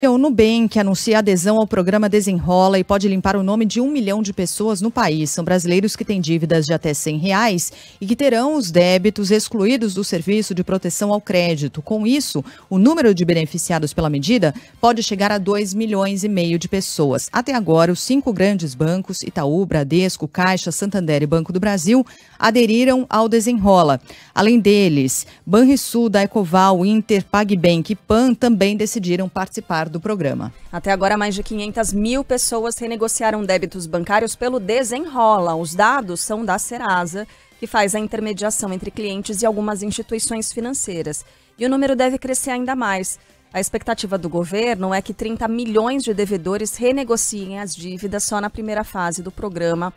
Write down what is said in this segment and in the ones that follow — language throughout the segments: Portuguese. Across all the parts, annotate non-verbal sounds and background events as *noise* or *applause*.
É o Nubank anuncia adesão ao programa Desenrola e pode limpar o nome de um milhão de pessoas no país. São brasileiros que têm dívidas de até 100 reais e que terão os débitos excluídos do Serviço de Proteção ao Crédito. Com isso, o número de beneficiados pela medida pode chegar a 2 milhões e meio de pessoas. Até agora, os cinco grandes bancos, Itaú, Bradesco, Caixa, Santander e Banco do Brasil, aderiram ao Desenrola. Além deles, Banrisul, da Ecoval, Inter, PagBank e PAN também decidiram participar ar do programa. Até agora, mais de 500 mil pessoas renegociaram débitos bancários pelo Desenrola. Os dados são da Serasa, que faz a intermediação entre clientes e algumas instituições financeiras. E o número deve crescer ainda mais. A expectativa do governo é que 30 milhões de devedores renegociem as dívidas só na primeira fase do programa,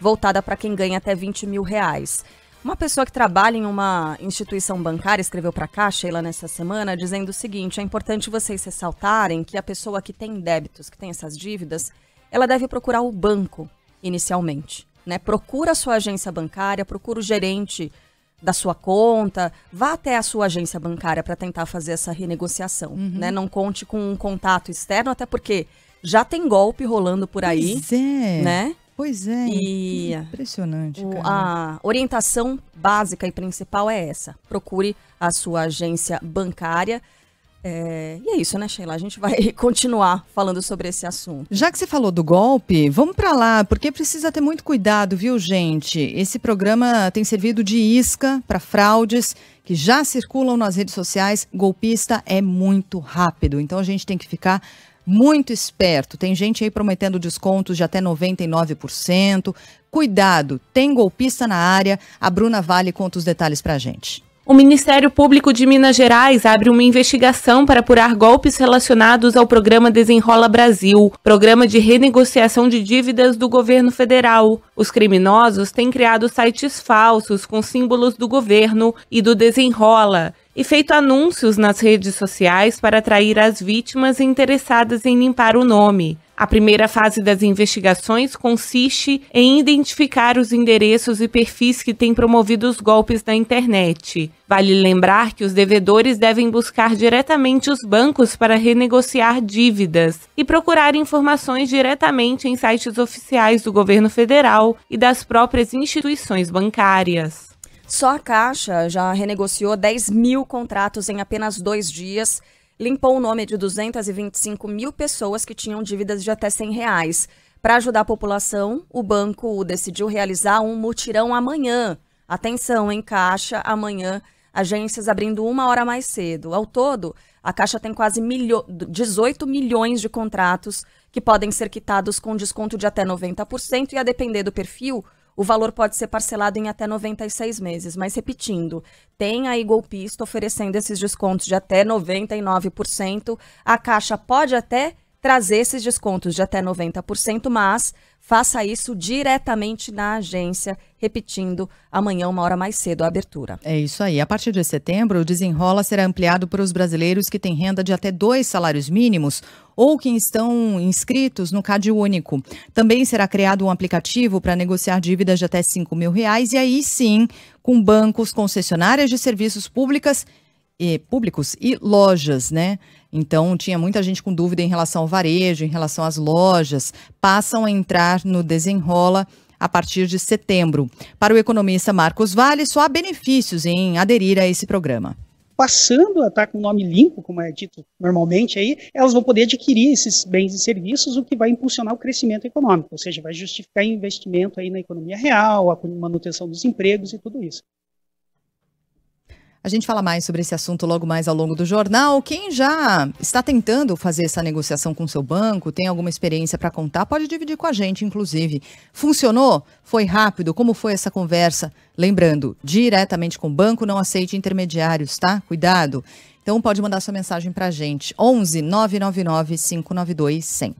voltada para quem ganha até 20 mil reais. Uma pessoa que trabalha em uma instituição bancária escreveu para cá, Sheila, nessa semana, dizendo o seguinte: é importante vocês ressaltarem que a pessoa que tem débitos, que tem essas dívidas, ela deve procurar o banco inicialmente. Né? Procura a sua agência bancária, procura o gerente da sua conta, vá até a sua agência bancária para tentar fazer essa renegociação. Uhum. Né? Não conte com um contato externo, até porque já tem golpe rolando por aí. Pois é. Né? Pois é, e impressionante. O, a orientação básica e principal é essa: procure a sua agência bancária. É, e é isso, né, Sheila? A gente vai *laughs* continuar falando sobre esse assunto. Já que você falou do golpe, vamos para lá, porque precisa ter muito cuidado, viu, gente? Esse programa tem servido de isca para fraudes que já circulam nas redes sociais. Golpista é muito rápido, então a gente tem que ficar muito esperto. Tem gente aí prometendo descontos de até 99%. Cuidado, tem golpista na área. A Bruna Vale conta os detalhes pra gente. O Ministério Público de Minas Gerais abre uma investigação para apurar golpes relacionados ao programa Desenrola Brasil, programa de renegociação de dívidas do governo federal. Os criminosos têm criado sites falsos com símbolos do governo e do Desenrola e feito anúncios nas redes sociais para atrair as vítimas interessadas em limpar o nome. A primeira fase das investigações consiste em identificar os endereços e perfis que têm promovido os golpes na internet. Vale lembrar que os devedores devem buscar diretamente os bancos para renegociar dívidas e procurar informações diretamente em sites oficiais do governo federal e das próprias instituições bancárias. Só a Caixa já renegociou 10 mil contratos em apenas dois dias limpou o nome de 225 mil pessoas que tinham dívidas de até 100 reais. Para ajudar a população, o banco decidiu realizar um mutirão amanhã. Atenção, em caixa, amanhã, agências abrindo uma hora mais cedo. Ao todo, a Caixa tem quase milho 18 milhões de contratos que podem ser quitados com desconto de até 90% e, a depender do perfil, o valor pode ser parcelado em até 96 meses. Mas, repetindo, tem aí golpista oferecendo esses descontos de até 99%. A Caixa pode até trazer esses descontos de até 90%, mas faça isso diretamente na agência, repetindo amanhã, uma hora mais cedo, a abertura. É isso aí. A partir de setembro, o desenrola será ampliado para os brasileiros que têm renda de até dois salários mínimos ou que estão inscritos no CAD único. Também será criado um aplicativo para negociar dívidas de até 5 mil reais e aí sim, com bancos, concessionárias de serviços públicas e públicos e lojas, né? Então, tinha muita gente com dúvida em relação ao varejo, em relação às lojas, passam a entrar no desenrola a partir de setembro. Para o economista Marcos Vale, só há benefícios em aderir a esse programa passando a estar com o nome limpo, como é dito normalmente aí, elas vão poder adquirir esses bens e serviços, o que vai impulsionar o crescimento econômico, ou seja, vai justificar investimento aí na economia real, a manutenção dos empregos e tudo isso. A gente fala mais sobre esse assunto logo mais ao longo do jornal. Quem já está tentando fazer essa negociação com seu banco, tem alguma experiência para contar, pode dividir com a gente, inclusive. Funcionou? Foi rápido? Como foi essa conversa? Lembrando, diretamente com o banco, não aceite intermediários, tá? Cuidado. Então pode mandar sua mensagem para a gente. 11 999 592 100.